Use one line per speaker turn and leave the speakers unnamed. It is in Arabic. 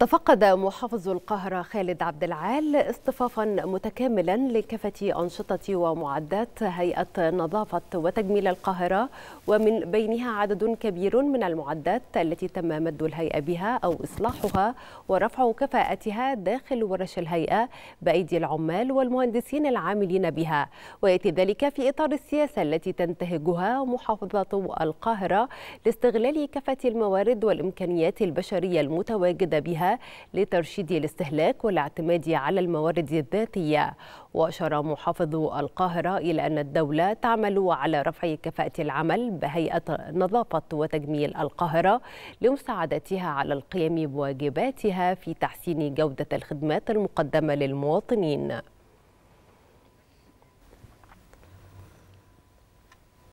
تفقد محافظ القاهرة خالد عبد العال اصطفافا متكاملا لكافة أنشطة ومعدات هيئة نظافة وتجميل القاهرة ومن بينها عدد كبير من المعدات التي تم مد الهيئة بها أو إصلاحها ورفع كفاءتها داخل ورش الهيئة بأيدي العمال والمهندسين العاملين بها ويأتي ذلك في إطار السياسة التي تنتهجها محافظة القاهرة لاستغلال كافة الموارد والإمكانيات البشرية المتواجدة بها لترشيد الاستهلاك والاعتماد على الموارد الذاتية وأشار محافظ القاهرة إلى أن الدولة تعمل على رفع كفاءة العمل بهيئة نظافة وتجميل القاهرة لمساعدتها على القيام بواجباتها في تحسين جودة الخدمات المقدمة للمواطنين